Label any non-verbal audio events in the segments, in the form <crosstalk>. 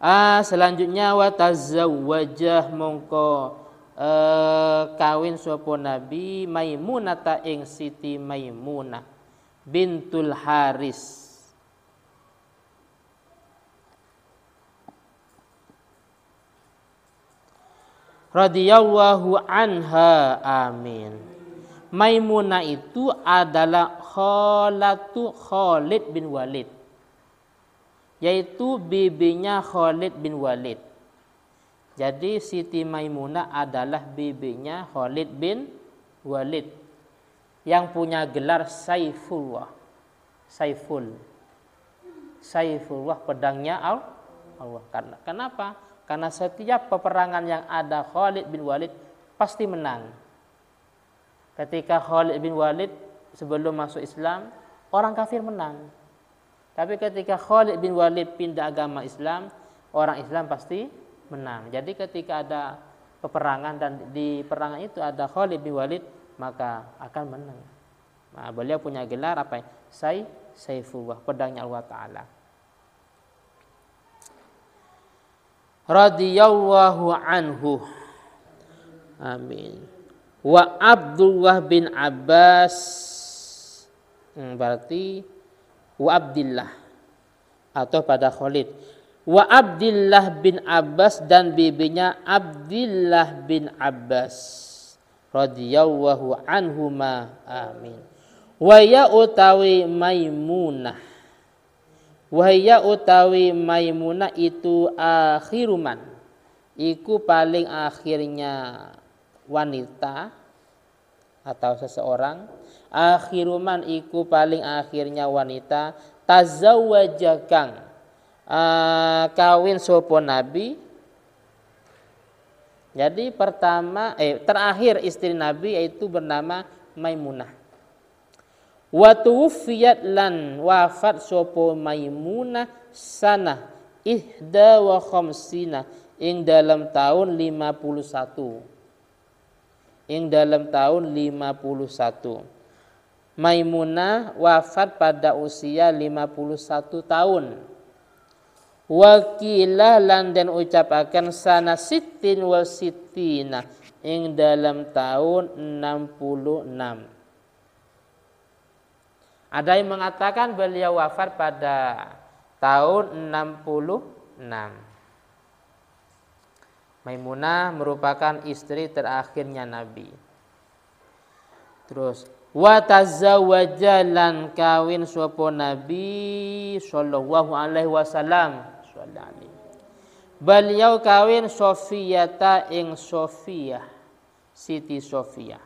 Ah, selanjutnya wa tazawwajah mongko eh, kawin sapa Nabi Maimunata ing Siti Maimunah bintul Haris. radhiyallahu anha amin Maimunah itu adalah khalatu Khalid bin Walid yaitu bibinya Khalid bin Walid. Jadi Siti Maimunah adalah bibinya Khalid bin Walid yang punya gelar Saifullah. Saiful. Saifullah pedangnya Allah. Karena kenapa? Karena setiap peperangan yang ada Khalid bin Walid pasti menang. Ketika Khalid bin Walid sebelum masuk Islam, orang kafir menang tapi ketika Khalid bin Walid pindah agama Islam, orang Islam pasti menang. Jadi ketika ada peperangan dan di perangan itu ada Khalid bin Walid, maka akan menang. Nah, beliau punya gelar apa Say, Sai Saifullah, pedangnya Allah Ta'ala. Radiyallahu anhu. Amin. Wa Abdullah bin Abbas. Hmm, berarti wa Abdillah atau pada Khalid wa Abdillah bin Abbas dan bibinya Abdillah bin Abbas radhiyallahu anhuma amin ya utawi maimunah ya utawi maimunah itu akhiruman iku paling akhirnya wanita atau seseorang akhiruman iku paling akhirnya wanita tazawwaja uh, kawin sopo nabi jadi pertama eh terakhir istri nabi yaitu bernama Maimunah watu fiat lan wafat sopo Maimunah sana ihda wa khamsina ing dalam tahun 51 yang dalam tahun 51. Maimunah wafat pada usia 51 tahun. Wakilah landen ucapakan sana sitin wa sitina ing dalam tahun 66. Ada yang mengatakan beliau wafat pada tahun 66. Maimunah merupakan istri terakhirnya Nabi. Terus wa tazawwaja lan kawin sapa Nabi sallallahu alaihi wasallam Beliau kawin Sofiyata ing Sofia, Siti Sofia.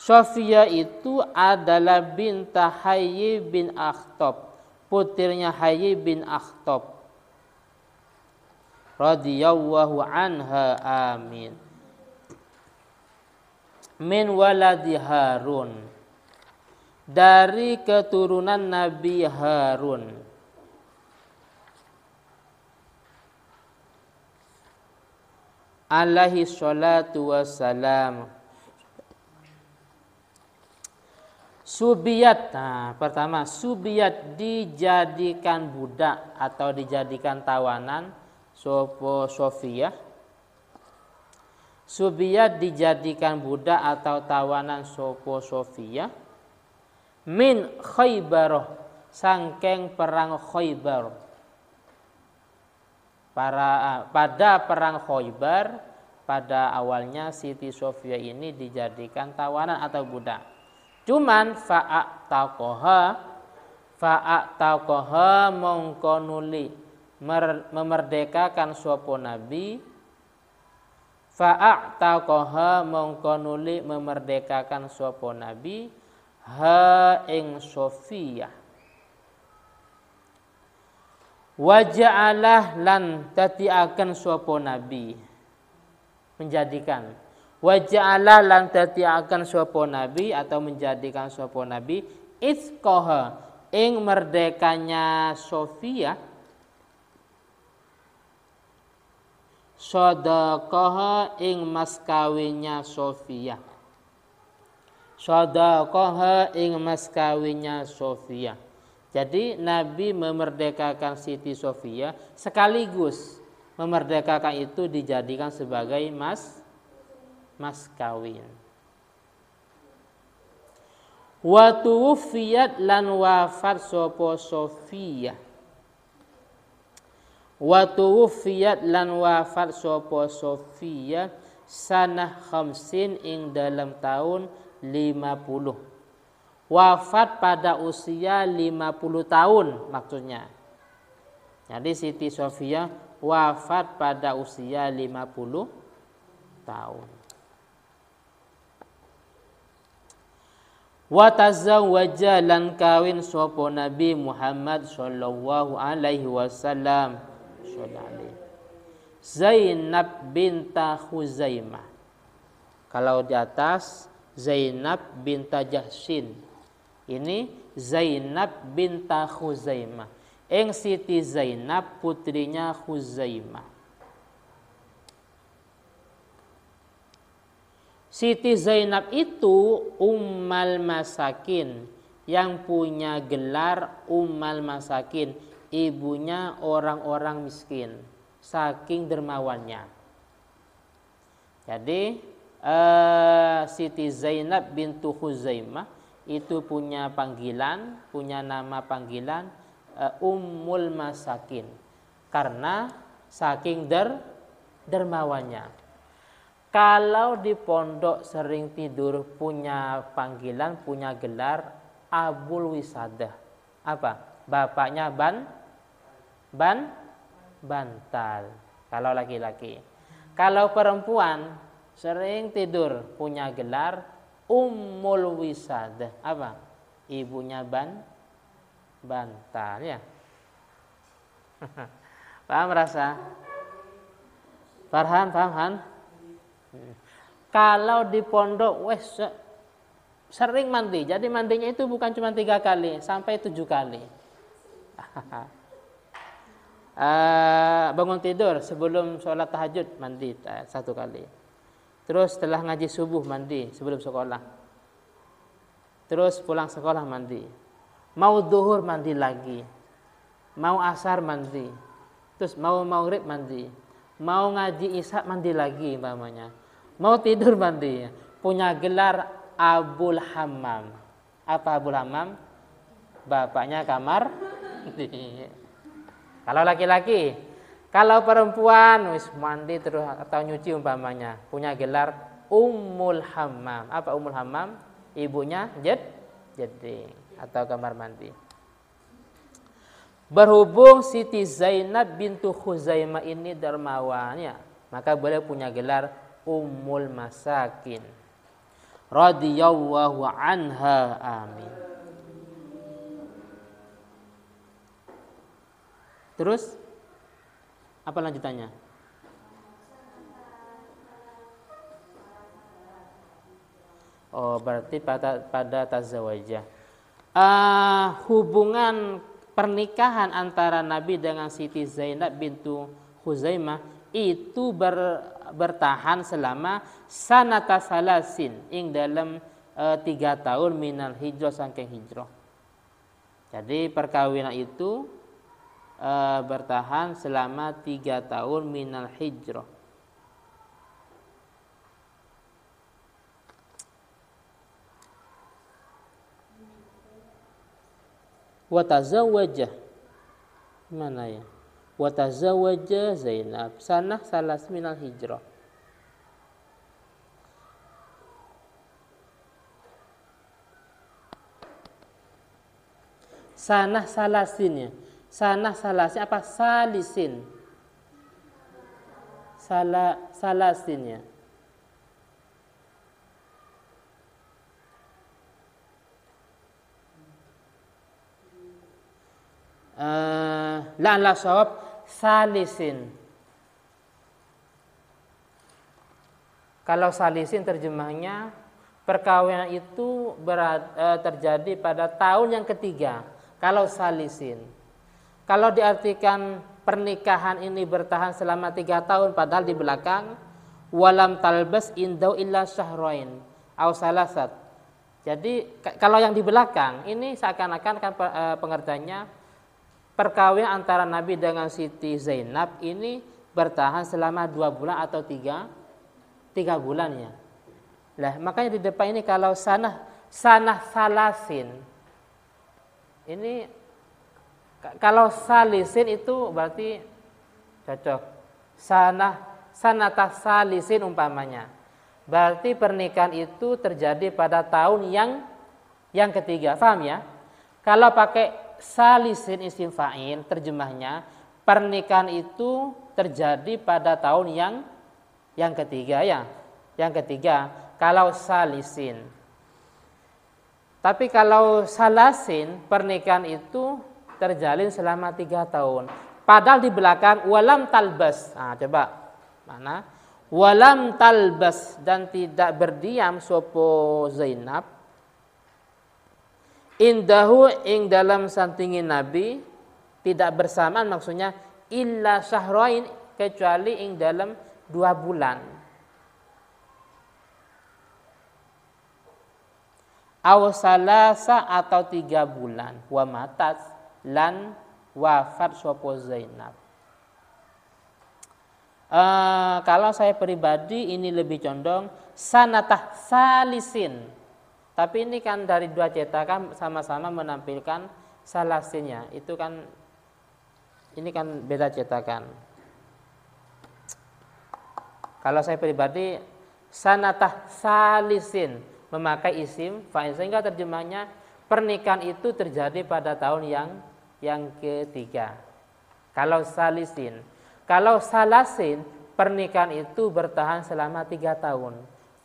Sofia itu adalah bintah Hayy bin Akhtab, putrinya Hayy bin Akhtab radhiyallahu anha amin min waladi Harun dari keturunan Nabi Harun alaihi salatu wassalam Subiyat, nah pertama Subiyat dijadikan budak atau dijadikan tawanan sopo Sofia Subiyah dijadikan budak atau tawanan sopo Sofia min khaybaroh sangkeng perang khaybar para ah, pada perang khaybar pada awalnya Siti Sofia ini dijadikan tawanan atau budak cuman fa'ak takoha, fa'ak takoha mongkonuli memerdekakan sapa nabi taqaha mongko nuli memerdekakan sapa nabi ha ing sofia waja'alah lan tatiakan sapa nabi menjadikan waja'alah lan tatiakan sapa nabi atau menjadikan sapa nabi itqaha ing merdekanya sofia sodakoha ing mas kawinya Sofia Sodakoha ing mas kawinya Sofia jadi Nabi memerdekakan Siti Sofia sekaligus memerdekakan itu dijadikan sebagai mas mas kawin wa fiat lan wafat sopo Sofia wa tuwfiyat lan wafat sapa Sofia sanah khamsin ing dalam tahun 50 wafat pada usia 50 tahun maksudnya jadi Siti Sofia wafat pada usia 50 tahun wa tazawwaja lan kawin sapa Nabi Muhammad sallallahu alaihi wasallam sholli alaihi. Zainab binta Khuzaimah. Kalau di atas Zainab binta Jahsin. Ini Zainab binta Khuzaimah. Eng Siti Zainab putrinya Khuzaimah. Siti Zainab itu Ummal Masakin yang punya gelar Ummal Masakin ibunya orang-orang miskin saking dermawannya jadi uh, Siti Zainab bintu Huzaimah itu punya panggilan punya nama panggilan Umul eh, Ummul Masakin karena saking der dermawannya kalau di pondok sering tidur punya panggilan, punya gelar Abul Wisadah. Apa? Bapaknya Ban ban bantal kalau laki-laki. Kalau perempuan sering tidur punya gelar ummul wisad apa? Ibunya ban bantal ya. <laughs> paham rasa? Farhan, paham Kalau di pondok wes sering mandi. Jadi mandinya itu bukan cuma tiga kali, sampai tujuh kali. <laughs> Ah, bangun tidur sebelum sholat tahajud mandi satu kali. Terus setelah ngaji subuh mandi sebelum sekolah. Terus pulang sekolah mandi. Mau duhur mandi lagi. Mau asar mandi. Terus mau maghrib mandi. Mau ngaji isya mandi lagi mamanya, Mau tidur mandi. Punya gelar Abul Hamam, Apa Abul Hamam, Bapaknya kamar. <laughs> Iya. Kalau laki-laki, kalau perempuan wis mandi terus atau nyuci umpamanya, punya gelar umul Hammam. Apa umul Hammam? Ibunya jed jadi atau kamar mandi. Berhubung Siti Zainab bintu Khuzaimah ini dermawannya, maka boleh punya gelar Ummul Masakin. Radiyallahu anha. Amin. Terus apa lanjutannya? Oh, berarti pada pada tazawajah. Uh, hubungan pernikahan antara Nabi dengan Siti Zainab bintu Huzaimah itu ber, bertahan selama sanata salasin ing dalam e, tiga tahun minal hijrah sangking hijrah. Jadi perkawinan itu e, bertahan selama tiga tahun minal hijrah. Watazawajah mana ya? Watazawajah Zainab sanah salas minal hijrah. Sanah salasinnya sanah salasin apa salisin Sala, ya Uh, la sawab salisin kalau salisin terjemahnya perkawinan itu berat, uh, terjadi pada tahun yang ketiga kalau salisin kalau diartikan pernikahan ini bertahan selama tiga tahun padahal di belakang walam talbas indau illa syahroin au salasat. Jadi kalau yang di belakang ini seakan-akan kan eh, pengertiannya perkawinan antara Nabi dengan Siti Zainab ini bertahan selama dua bulan atau tiga tiga bulan ya. Lah makanya di depan ini kalau sanah sanah salasin ini kalau salisin itu berarti cocok. Sanah sanata salisin umpamanya. Berarti pernikahan itu terjadi pada tahun yang yang ketiga. Paham ya? Kalau pakai salisin isim fa'il terjemahnya pernikahan itu terjadi pada tahun yang yang ketiga ya. Yang ketiga kalau salisin. Tapi kalau salasin pernikahan itu terjalin selama tiga tahun. Padahal di belakang walam talbas. Nah, coba mana? Walam talbas dan tidak berdiam sopo Zainab. Indahu ing dalam santingin Nabi tidak bersamaan maksudnya illa syahroin kecuali ing dalam dua bulan. Awsalasa atau tiga bulan. Wa matas lan wafat sopo Zainab. E, kalau saya pribadi ini lebih condong sanatah salisin. Tapi ini kan dari dua cetakan sama-sama menampilkan salasinya. Itu kan ini kan beda cetakan. Kalau saya pribadi sanatah salisin memakai isim fa'il sehingga terjemahnya pernikahan itu terjadi pada tahun yang yang ketiga. Kalau salisin, kalau salasin pernikahan itu bertahan selama tiga tahun.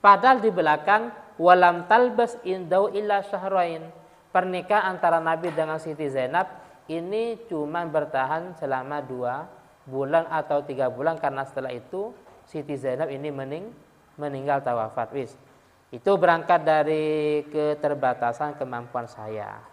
Padahal di belakang walam talbas indau illa syahrain. Pernikahan antara Nabi dengan Siti Zainab ini cuma bertahan selama dua bulan atau tiga bulan karena setelah itu Siti Zainab ini mening meninggal tawafat. Wis. Itu berangkat dari keterbatasan kemampuan saya.